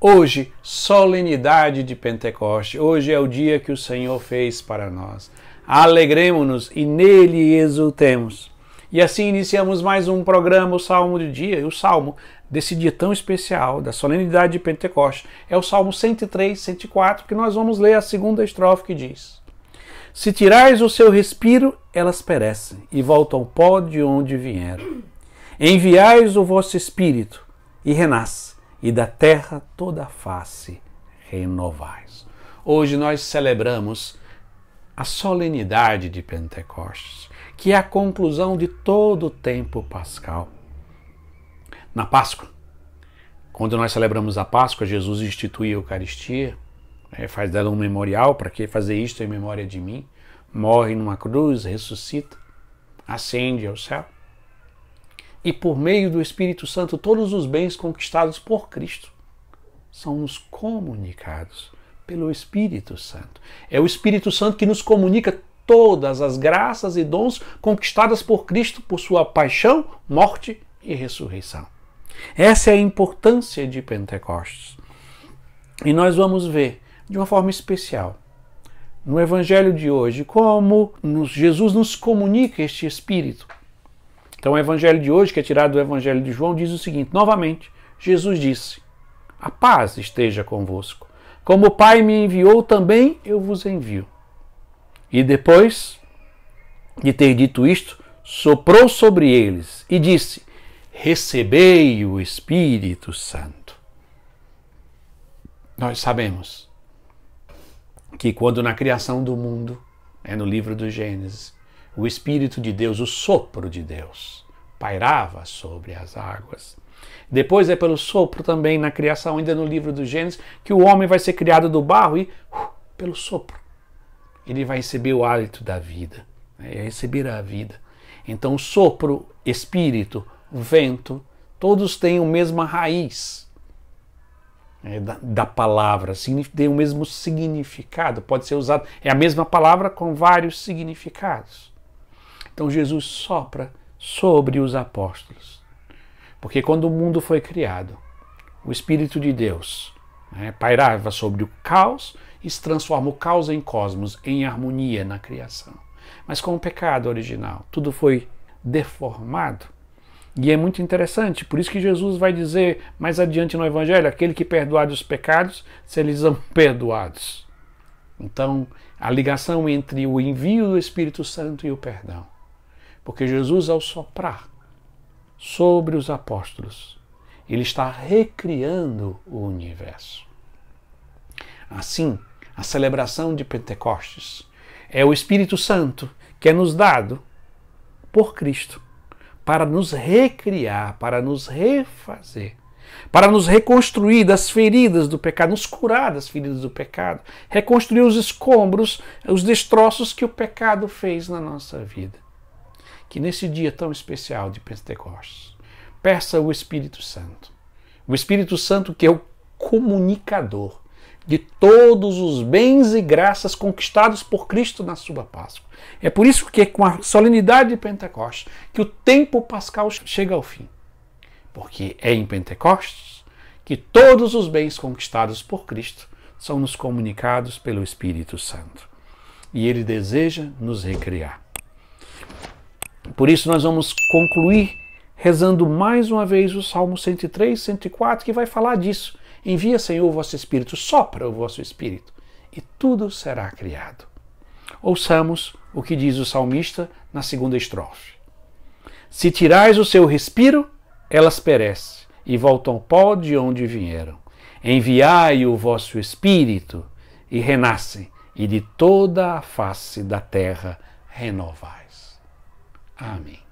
Hoje, solenidade de Pentecoste. Hoje é o dia que o Senhor fez para nós. Alegremos-nos e nele exultemos. E assim iniciamos mais um programa, o Salmo do Dia. E o Salmo desse dia tão especial, da solenidade de Pentecoste, é o Salmo 103, 104, que nós vamos ler a segunda estrofe que diz: Se tirais o seu respiro, elas perecem e voltam ao pó de onde vieram. Enviais o vosso espírito e renasce e da terra toda a face renovais. Hoje nós celebramos a solenidade de Pentecostes, que é a conclusão de todo o tempo pascal. Na Páscoa, quando nós celebramos a Páscoa, Jesus institui a Eucaristia, né, faz dela um memorial, para que fazer isto em memória de mim? Morre numa cruz, ressuscita, ascende ao céu e por meio do Espírito Santo, todos os bens conquistados por Cristo são nos comunicados pelo Espírito Santo. É o Espírito Santo que nos comunica todas as graças e dons conquistadas por Cristo por sua paixão, morte e ressurreição. Essa é a importância de Pentecostes. E nós vamos ver de uma forma especial no evangelho de hoje como Jesus nos comunica este espírito então, o evangelho de hoje, que é tirado do evangelho de João, diz o seguinte: novamente, Jesus disse: A paz esteja convosco. Como o Pai me enviou, também eu vos envio. E depois de ter dito isto, soprou sobre eles e disse: Recebei o Espírito Santo. Nós sabemos que quando na criação do mundo, é no livro do Gênesis, o Espírito de Deus, o sopro de Deus, pairava sobre as águas. Depois é pelo sopro também na criação, ainda no livro do Gênesis, que o homem vai ser criado do barro e, uh, pelo sopro, ele vai receber o hálito da vida, né? receber a vida. Então, sopro, espírito, vento, todos têm a mesma raiz né, da, da, palavra, tem o mesmo significado, pode ser usado, é a mesma palavra com vários significados. Então Jesus sopra sobre os apóstolos. Porque quando o mundo foi criado, o Espírito de Deus né, pairava sobre o caos e se transforma o caos em cosmos, em harmonia na criação. Mas com o pecado original, tudo foi deformado. E é muito interessante, por isso que Jesus vai dizer mais adiante no Evangelho: aquele que perdoar os pecados, se eles são perdoados. Então, a ligação entre o envio do Espírito Santo e o perdão. Porque Jesus, ao soprar sobre os apóstolos, ele está recriando o universo. Assim, a celebração de Pentecostes é o Espírito Santo que é nos dado por Cristo para nos recriar, para nos refazer, para nos reconstruir das feridas do pecado, nos curar das feridas do pecado, reconstruir os escombros, os destroços que o pecado fez na nossa vida que nesse dia tão especial de Pentecostes, peça o Espírito Santo. O Espírito Santo que é o comunicador de todos os bens e graças conquistados por Cristo na sua Páscoa. É por isso que é com a solenidade de Pentecostes que o tempo pascal chega ao fim. Porque é em Pentecostes que todos os bens conquistados por Cristo são nos comunicados pelo Espírito Santo. E ele deseja nos recriar. Por isso, nós vamos concluir rezando mais uma vez o Salmo 103, 104, que vai falar disso. Envia, Senhor, o vosso Espírito, sopra o vosso Espírito, e tudo será criado. Ouçamos o que diz o salmista na segunda estrofe. Se tirais o seu respiro, elas perecem e voltam ao pó de onde vieram. Enviai o vosso Espírito e renascem, e de toda a face da terra renovai. Amém.